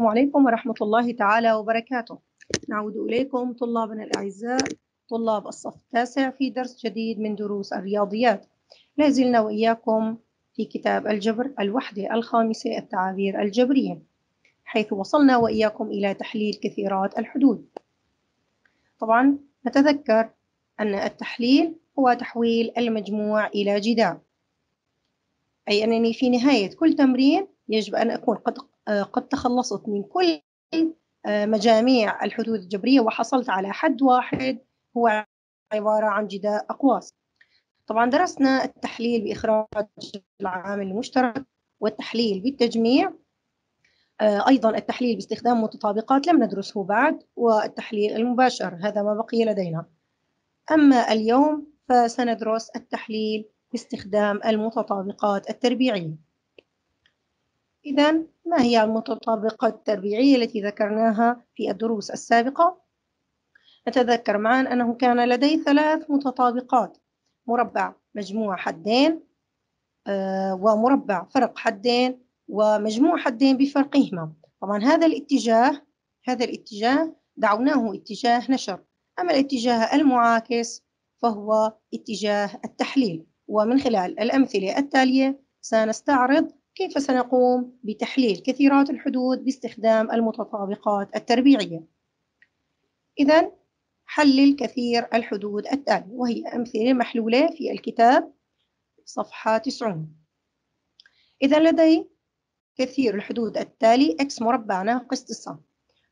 السلام عليكم ورحمة الله تعالى وبركاته نعود إليكم طلابنا الأعزاء طلاب الصف التاسع في درس جديد من دروس الرياضيات لا زلنا وإياكم في كتاب الجبر الوحدة الخامسة التعابير الجبرية حيث وصلنا وإياكم إلى تحليل كثيرات الحدود طبعا نتذكر أن التحليل هو تحويل المجموع إلى جدار أي أنني في نهاية كل تمرين يجب أن أكون قد آه، قد تخلصت من كل آه، مجاميع الحدود الجبرية وحصلت على حد واحد هو عبارة عن جداء أقواس طبعا درسنا التحليل بإخراج العامل المشترك والتحليل بالتجميع آه، أيضا التحليل باستخدام متطابقات لم ندرسه بعد والتحليل المباشر هذا ما بقي لدينا أما اليوم فسندرس التحليل باستخدام المتطابقات التربيعية إذا ما هي المتطابقات التربيعية التي ذكرناها في الدروس السابقة؟ نتذكر معا أنه كان لدي ثلاث متطابقات مربع مجموع حدين آه، ومربع فرق حدين ومجموع حدين بفرقهما طبعا هذا الاتجاه هذا الاتجاه دعوناه اتجاه نشر أما الاتجاه المعاكس فهو اتجاه التحليل ومن خلال الأمثلة التالية سنستعرض كيف سنقوم بتحليل كثيرات الحدود باستخدام المتطابقات التربيعية إذا حلل كثير الحدود التالي وهي أمثلة محلولة في الكتاب صفحة 90 إذا لدي كثير الحدود التالي x مربع ناقص 9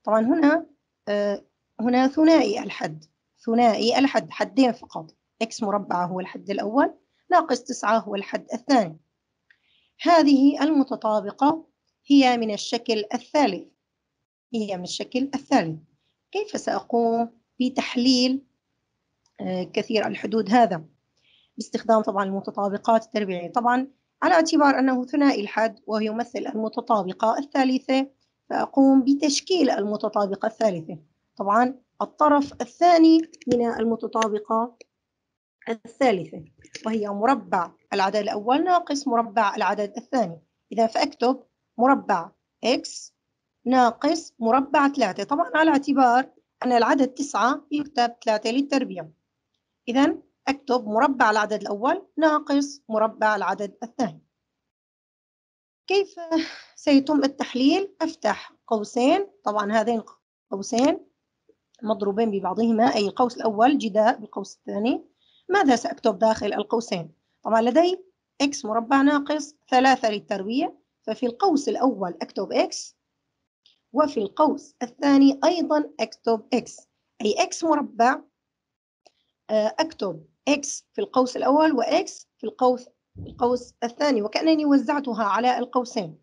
طبعا هنا آه، هنا ثنائي الحد ثنائي الحد حدين فقط x مربع هو الحد الأول ناقص 9 هو الحد الثاني هذه المتطابقة هي من الشكل الثالث هي من الشكل الثالث كيف سأقوم بتحليل آه، كثير الحدود هذا باستخدام طبعا المتطابقات التربيعية طبعا على اعتبار أنه ثنائي الحد وهو يمثل المتطابقة الثالثة فأقوم بتشكيل المتطابقة الثالثة طبعا الطرف الثاني من المتطابقة الثالثة وهي مربع العدد الأول ناقص مربع العدد الثاني إذا فأكتب مربع x ناقص مربع 3 طبعا على اعتبار أن العدد 9 يكتب 3 للتربيع إذا أكتب مربع العدد الأول ناقص مربع العدد الثاني كيف سيتم التحليل؟ أفتح قوسين طبعا هذين قوسين مضروبين ببعضهما أي القوس الأول جداء بالقوس الثاني ماذا سأكتب داخل القوسين؟ طبعا لدي x مربع ناقص 3 للترويع ففي القوس الأول أكتب x وفي القوس الثاني أيضا أكتب x أي x مربع أكتب آه، x في القوس الأول x في القوس القوس الثاني وكأنني وزعتها على القوسين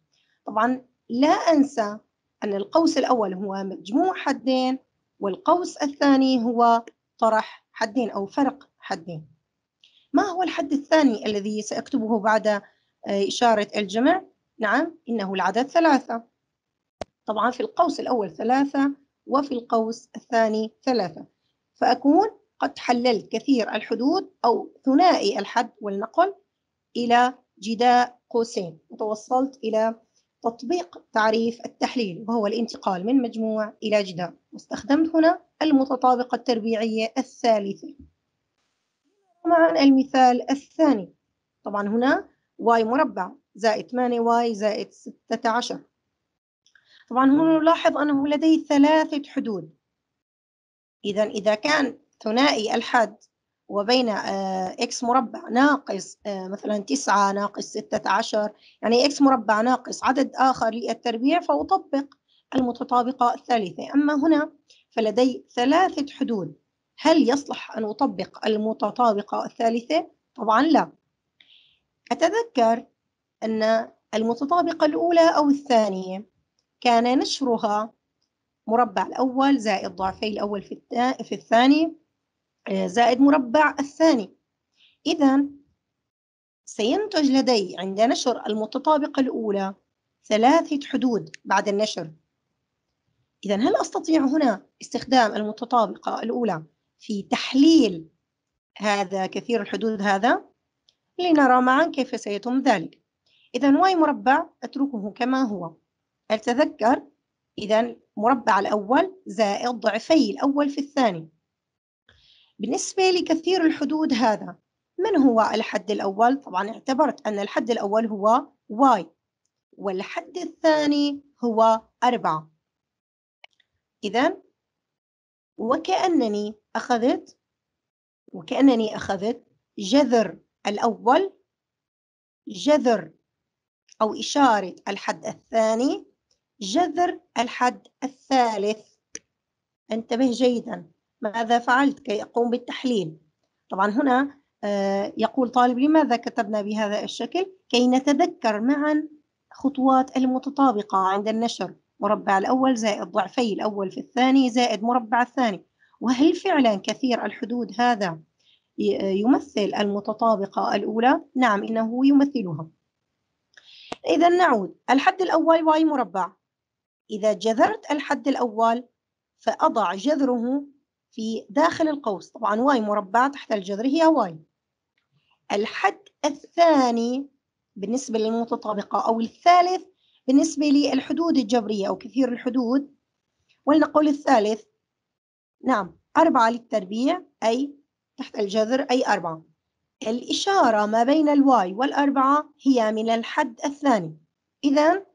طبعا لا أنسى أن القوس الأول هو مجموع حدين والقوس الثاني هو طرح حدين أو فرق حدين ما هو الحد الثاني الذي سأكتبه بعد آه، إشارة الجمع؟ نعم إنه العدد ثلاثة طبعا في القوس الأول ثلاثة وفي القوس الثاني ثلاثة فأكون قد حللت كثير الحدود أو ثنائي الحد والنقل إلى جداء قوسين وتوصلت إلى تطبيق تعريف التحليل وهو الانتقال من مجموع إلى جداء واستخدمت هنا المتطابقة التربيعية الثالثة مع المثال الثاني طبعا هنا y مربع زائد 8y زائد 16 طبعا هنا نلاحظ أنه لديه ثلاثة حدود إذا إذا كان ثنائي الحد وبين آه، x مربع ناقص آه، مثلا 9 ناقص 16 يعني x مربع ناقص عدد آخر للتربيع فأطبق المتطابقة الثالثة أما هنا فلدي ثلاثة حدود هل يصلح أن أطبق المتطابقة الثالثة؟ طبعا لا أتذكر أن المتطابقة الأولى أو الثانية كان نشرها مربع الأول زائد ضعفي الأول في, الثاني آه، زائد مربع الثاني إذا سينتج لدي عند نشر المتطابقة الأولى ثلاثة حدود بعد النشر إذا هل أستطيع هنا استخدام المتطابقة الأولى في تحليل هذا كثير الحدود هذا لنرى معا كيف سيتم ذلك إذا واي مربع أتركه كما هو أتذكر إذا مربع الأول زائد ضعفي الأول في الثاني بالنسبة لكثير الحدود هذا من هو الحد الأول؟ طبعا اعتبرت أن الحد الأول هو y والحد الثاني هو 4 إذا وكأنني أخذت وكأنني أخذت جذر الأول جذر أو إشارة الحد الثاني جذر الحد الثالث انتبه جيدا ماذا فعلت كي أقوم بالتحليل طبعا هنا آه، يقول طالب لماذا كتبنا بهذا الشكل كي نتذكر معا خطوات المتطابقة عند النشر مربع الأول زائد ضعفي الأول في الثاني زائد مربع الثاني وهل فعلا كثير الحدود هذا يمثل المتطابقة الأولى؟ نعم إنه يمثلها إذا نعود الحد الأول y مربع إذا جذرت الحد الأول فأضع جذره في داخل القوس طبعا y مربع تحت الجذر هي y الحد الثاني بالنسبة للمتطابقة أو الثالث بالنسبة للحدود الجبرية أو كثير الحدود ولنقول الثالث نعم أربعة للتربيع أي تحت الجذر أي أربعة الإشارة ما بين الواي والأربعة هي من الحد الثاني إذا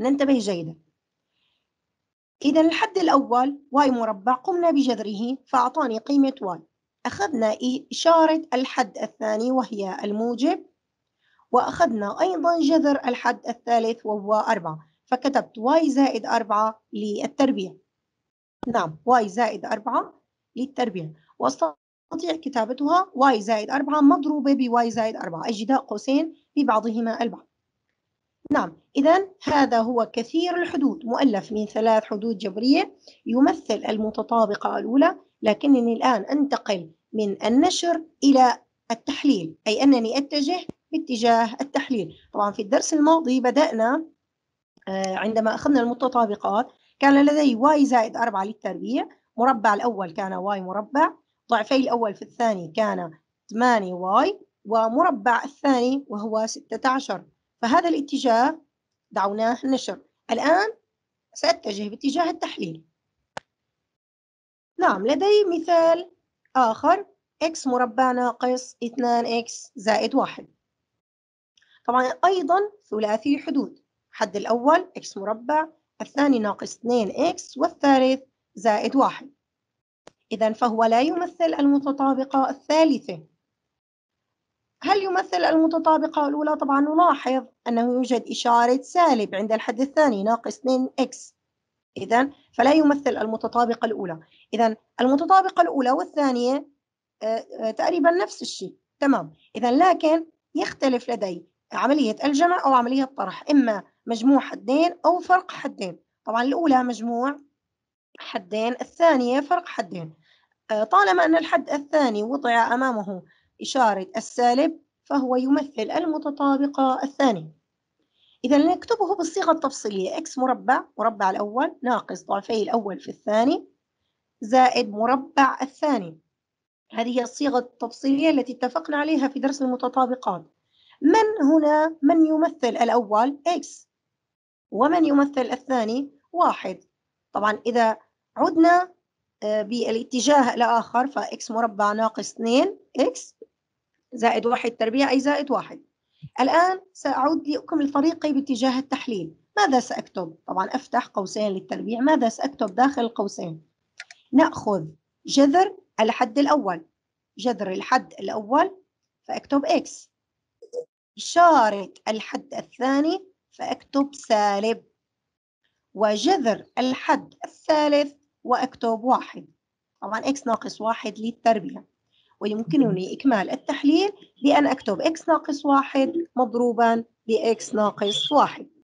ننتبه جيدا إذا الحد الأول واي مربع قمنا بجذره فأعطاني قيمة واي أخذنا إشارة الحد الثاني وهي الموجب وأخذنا أيضا جذر الحد الثالث وهو 4 فكتبت y زائد 4 للتربيع نعم y زائد 4 للتربيع وأستطيع كتابتها y زائد 4 مضروبة ب y زائد 4 أجداء قوسين ببعضهما البعض نعم إذا هذا هو كثير الحدود مؤلف من ثلاث حدود جبرية يمثل المتطابقة الأولى لكنني الآن أنتقل من النشر إلى التحليل أي أنني أتجه باتجاه التحليل طبعا في الدرس الماضي بدأنا آه، عندما أخذنا المتطابقات كان لدي y زائد 4 للتربيع مربع الأول كان y مربع ضعفي الأول في الثاني كان 8y ومربع الثاني وهو 16 فهذا الاتجاه دعوناه نشر الآن سأتجه باتجاه التحليل نعم لدي مثال آخر x مربع ناقص 2x زائد 1 طبعا أيضا ثلاثي حدود حد الأول x مربع الثاني ناقص 2x والثالث زائد 1 إذا فهو لا يمثل المتطابقة الثالثة هل يمثل المتطابقة الأولى؟ طبعا نلاحظ أنه يوجد إشارة سالب عند الحد الثاني ناقص 2x إذا فلا يمثل المتطابقة الأولى إذا المتطابقة الأولى والثانية آه، آه، تقريبا نفس الشيء تمام إذا لكن يختلف لدي عملية الجمع أو عملية الطرح إما مجموع حدين أو فرق حدين طبعا الأولى مجموع حدين الثانية فرق حدين آه، طالما أن الحد الثاني وضع أمامه إشارة السالب فهو يمثل المتطابقة الثانية إذا نكتبه بالصيغة التفصيلية x مربع مربع الأول ناقص ضعفي الأول في الثاني زائد مربع الثاني هذه هي الصيغة التفصيلية التي اتفقنا عليها في درس المتطابقات من هنا من يمثل الأول X ومن يمثل الثاني واحد طبعا إذا عدنا آه، بالاتجاه الآخر فX مربع ناقص 2 إكس زائد واحد تربيع أي زائد واحد الآن سأعود لكم طريقي باتجاه التحليل ماذا سأكتب؟ طبعا أفتح قوسين للتربيع ماذا سأكتب داخل القوسين؟ نأخذ جذر الحد الأول جذر الحد الأول فأكتب إكس إشارة الحد الثاني فأكتب سالب وجذر الحد الثالث وأكتب واحد طبعا x ناقص واحد للتربية ويمكنني إكمال التحليل بأن أكتب x ناقص واحد مضروبا بx ناقص واحد